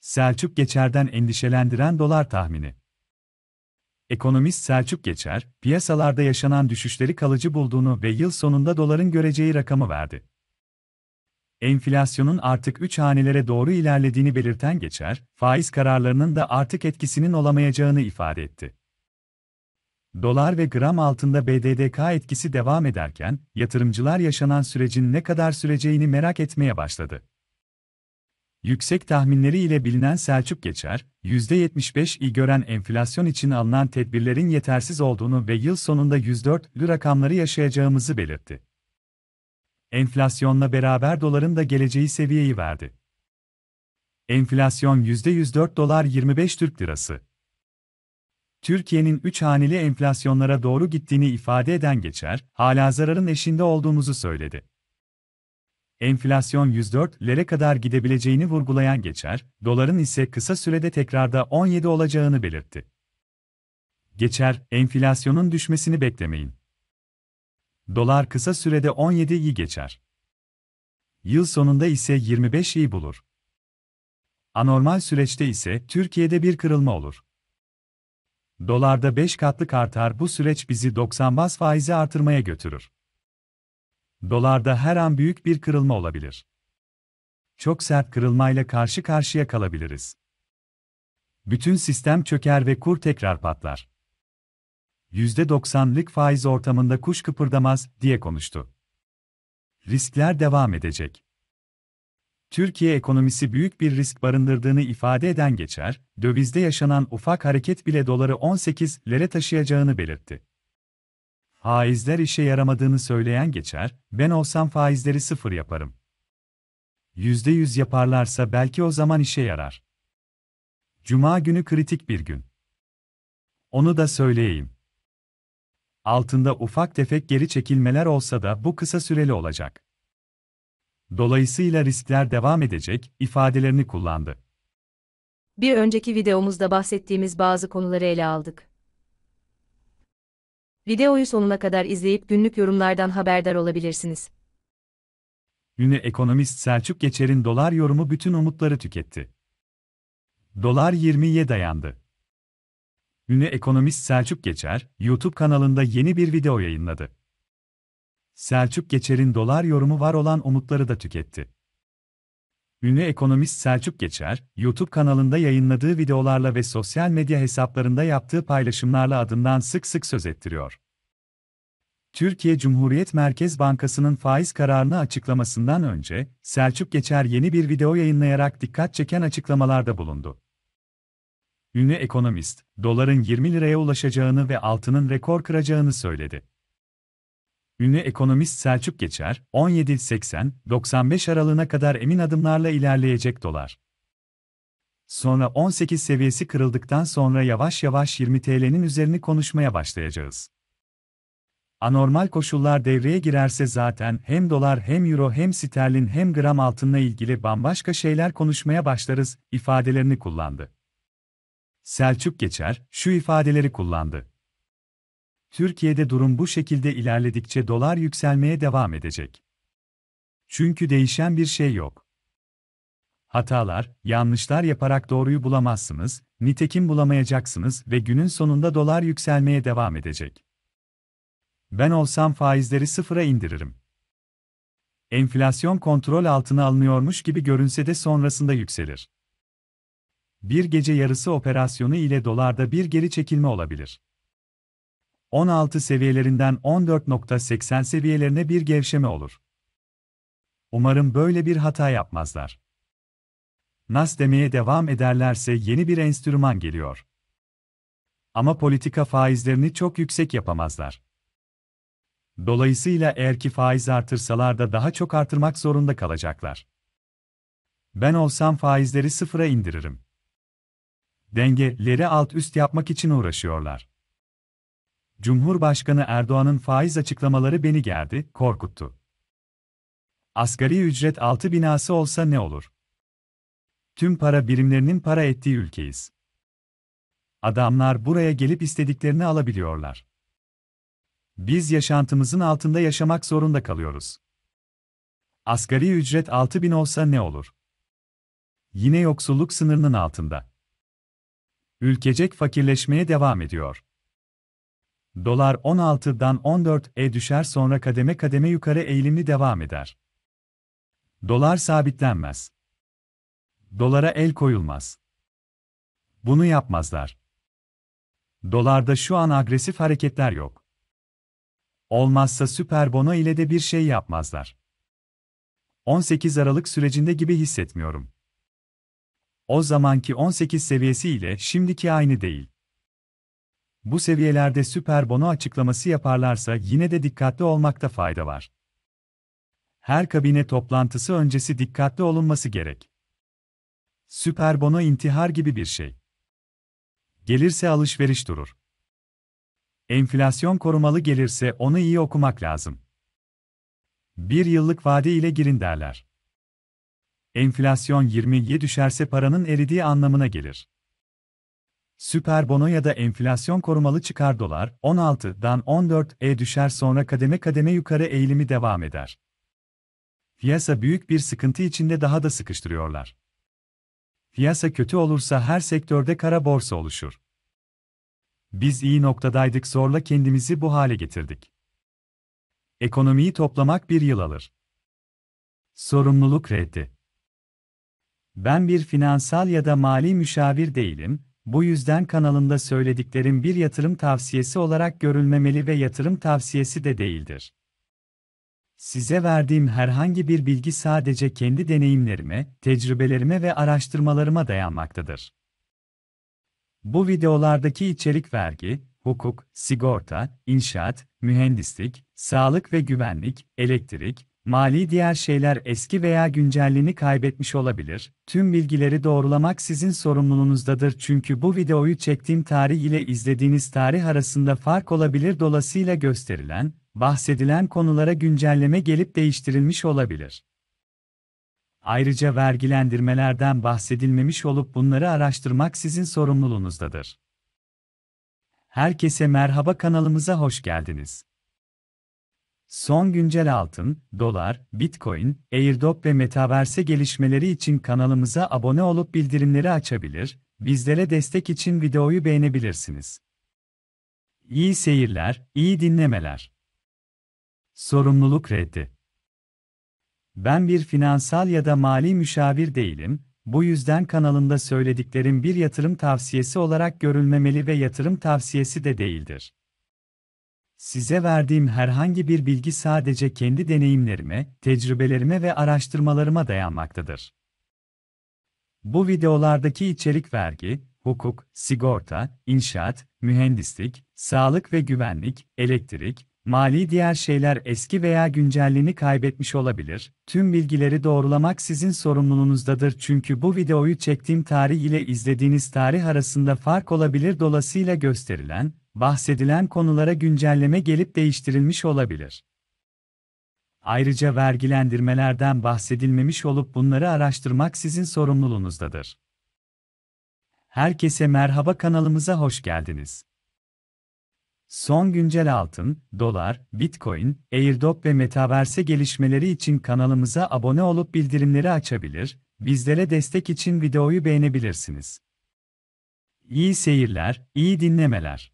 Selçuk Geçer'den endişelendiren dolar tahmini. Ekonomist Selçuk Geçer, piyasalarda yaşanan düşüşleri kalıcı bulduğunu ve yıl sonunda doların göreceği rakamı verdi. Enflasyonun artık 3 hanelere doğru ilerlediğini belirten Geçer, faiz kararlarının da artık etkisinin olamayacağını ifade etti. Dolar ve gram altında BDDK etkisi devam ederken, yatırımcılar yaşanan sürecin ne kadar süreceğini merak etmeye başladı. Yüksek tahminleri ile bilinen Selçuk Geçer, %75'i gören enflasyon için alınan tedbirlerin yetersiz olduğunu ve yıl sonunda 104 104'lü rakamları yaşayacağımızı belirtti. Enflasyonla beraber doların da geleceği seviyeyi verdi. Enflasyon %104 dolar 25 Türk lirası. Türkiye'nin 3 haneli enflasyonlara doğru gittiğini ifade eden Geçer, hala zararın eşinde olduğumuzu söyledi enflasyon 104 lere kadar gidebileceğini vurgulayan Geçer, doların ise kısa sürede tekrarda 17 olacağını belirtti. Geçer, enflasyonun düşmesini beklemeyin. Dolar kısa sürede 17'yi geçer. Yıl sonunda ise 25'yi bulur. Anormal süreçte ise Türkiye'de bir kırılma olur. Dolarda 5 katlık artar bu süreç bizi 90 bas faizi artırmaya götürür. Dolarda her an büyük bir kırılma olabilir. Çok sert kırılmayla karşı karşıya kalabiliriz. Bütün sistem çöker ve kur tekrar patlar. %90'lık faiz ortamında kuş kıpırdamaz diye konuştu. Riskler devam edecek. Türkiye ekonomisi büyük bir risk barındırdığını ifade eden geçer, dövizde yaşanan ufak hareket bile doları 18 lere taşıyacağını belirtti. Faizler işe yaramadığını söyleyen geçer, ben olsam faizleri sıfır yaparım. Yüzde yüz yaparlarsa belki o zaman işe yarar. Cuma günü kritik bir gün. Onu da söyleyeyim. Altında ufak tefek geri çekilmeler olsa da bu kısa süreli olacak. Dolayısıyla riskler devam edecek ifadelerini kullandı. Bir önceki videomuzda bahsettiğimiz bazı konuları ele aldık. Videoyu sonuna kadar izleyip günlük yorumlardan haberdar olabilirsiniz. Ünlü ekonomist Selçuk Geçer'in dolar yorumu bütün umutları tüketti. Dolar 20'ye dayandı. Ünlü ekonomist Selçuk Geçer, YouTube kanalında yeni bir video yayınladı. Selçuk Geçer'in dolar yorumu var olan umutları da tüketti ünlü ekonomist Selçuk Geçer, YouTube kanalında yayınladığı videolarla ve sosyal medya hesaplarında yaptığı paylaşımlarla adından sık sık söz ettiriyor. Türkiye Cumhuriyet Merkez Bankası'nın faiz kararını açıklamasından önce, Selçuk Geçer yeni bir video yayınlayarak dikkat çeken açıklamalarda bulundu. Ünlü ekonomist, doların 20 liraya ulaşacağını ve altının rekor kıracağını söyledi ünlü ekonomist Selçuk Geçer, 17.80-95 aralığına kadar emin adımlarla ilerleyecek dolar. Sonra 18 seviyesi kırıldıktan sonra yavaş yavaş 20 TL'nin üzerini konuşmaya başlayacağız. Anormal koşullar devreye girerse zaten hem dolar hem euro hem sterlin hem gram altınla ilgili bambaşka şeyler konuşmaya başlarız ifadelerini kullandı. Selçuk Geçer şu ifadeleri kullandı. Türkiye'de durum bu şekilde ilerledikçe dolar yükselmeye devam edecek. Çünkü değişen bir şey yok. Hatalar, yanlışlar yaparak doğruyu bulamazsınız, nitekim bulamayacaksınız ve günün sonunda dolar yükselmeye devam edecek. Ben olsam faizleri sıfıra indiririm. Enflasyon kontrol altına alınıyormuş gibi görünse de sonrasında yükselir. Bir gece yarısı operasyonu ile dolarda bir geri çekilme olabilir. 16 seviyelerinden 14.80 seviyelerine bir gevşeme olur. Umarım böyle bir hata yapmazlar. Nas demeye devam ederlerse yeni bir enstrüman geliyor. Ama politika faizlerini çok yüksek yapamazlar. Dolayısıyla eğer ki faiz artırsalar da daha çok artırmak zorunda kalacaklar. Ben olsam faizleri sıfıra indiririm. Dengeleri alt üst yapmak için uğraşıyorlar. Cumhurbaşkanı Erdoğan'ın faiz açıklamaları beni gerdi, korkuttu. Asgari ücret altı binası olsa ne olur? Tüm para birimlerinin para ettiği ülkeyiz. Adamlar buraya gelip istediklerini alabiliyorlar. Biz yaşantımızın altında yaşamak zorunda kalıyoruz. Asgari ücret 6 bin olsa ne olur? Yine yoksulluk sınırının altında. Ülkecek fakirleşmeye devam ediyor. Dolar 16'dan 14'e düşer sonra kademe kademe yukarı eğilimli devam eder. Dolar sabitlenmez. Dolara el koyulmaz. Bunu yapmazlar. Dolarda şu an agresif hareketler yok. Olmazsa süper bono ile de bir şey yapmazlar. 18 Aralık sürecinde gibi hissetmiyorum. O zamanki 18 seviyesi ile şimdiki aynı değil bu seviyelerde süper bono açıklaması yaparlarsa yine de dikkatli olmakta fayda var. Her kabine toplantısı öncesi dikkatli olunması gerek. Süper bono intihar gibi bir şey. Gelirse alışveriş durur. Enflasyon korumalı gelirse onu iyi okumak lazım. Bir yıllık vade ile girin derler. Enflasyon 20'ye düşerse paranın eridiği anlamına gelir. Süperbono ya da enflasyon korumalı çıkar dolar 16'dan 14'e düşer sonra kademe kademe yukarı eğilimi devam eder. Piyasa büyük bir sıkıntı içinde daha da sıkıştırıyorlar. Piyasa kötü olursa her sektörde kara borsa oluşur. Biz iyi noktadaydık zorla kendimizi bu hale getirdik. Ekonomiyi toplamak bir yıl alır. Sorumluluk reddi. Ben bir finansal ya da mali müşavir değilim, bu yüzden kanalımda söylediklerim bir yatırım tavsiyesi olarak görülmemeli ve yatırım tavsiyesi de değildir. Size verdiğim herhangi bir bilgi sadece kendi deneyimlerime, tecrübelerime ve araştırmalarıma dayanmaktadır. Bu videolardaki içerik vergi, hukuk, sigorta, inşaat, mühendislik, sağlık ve güvenlik, elektrik, Mali diğer şeyler eski veya güncelliğini kaybetmiş olabilir. Tüm bilgileri doğrulamak sizin sorumluluğunuzdadır çünkü bu videoyu çektiğim tarih ile izlediğiniz tarih arasında fark olabilir. Dolayısıyla gösterilen, bahsedilen konulara güncelleme gelip değiştirilmiş olabilir. Ayrıca vergilendirmelerden bahsedilmemiş olup bunları araştırmak sizin sorumluluğunuzdadır. Herkese merhaba kanalımıza hoş geldiniz. Son güncel altın, dolar, bitcoin, airdrop ve metaverse gelişmeleri için kanalımıza abone olup bildirimleri açabilir, bizlere destek için videoyu beğenebilirsiniz. İyi seyirler, iyi dinlemeler. Sorumluluk reddi. Ben bir finansal ya da mali müşavir değilim, bu yüzden kanalımda söylediklerim bir yatırım tavsiyesi olarak görülmemeli ve yatırım tavsiyesi de değildir. Size verdiğim herhangi bir bilgi sadece kendi deneyimlerime, tecrübelerime ve araştırmalarıma dayanmaktadır. Bu videolardaki içerik vergi, hukuk, sigorta, inşaat, mühendislik, sağlık ve güvenlik, elektrik, mali diğer şeyler eski veya güncelliğini kaybetmiş olabilir. Tüm bilgileri doğrulamak sizin sorumluluğunuzdadır çünkü bu videoyu çektiğim tarih ile izlediğiniz tarih arasında fark olabilir dolasıyla gösterilen bahsedilen konulara güncelleme gelip değiştirilmiş olabilir. Ayrıca vergilendirmelerden bahsedilmemiş olup bunları araştırmak sizin sorumluluğunuzdadır. Herkese merhaba kanalımıza hoş geldiniz. Son güncel altın, dolar, bitcoin, airdrop ve metaverse gelişmeleri için kanalımıza abone olup bildirimleri açabilir, bizlere destek için videoyu beğenebilirsiniz. İyi seyirler, iyi dinlemeler.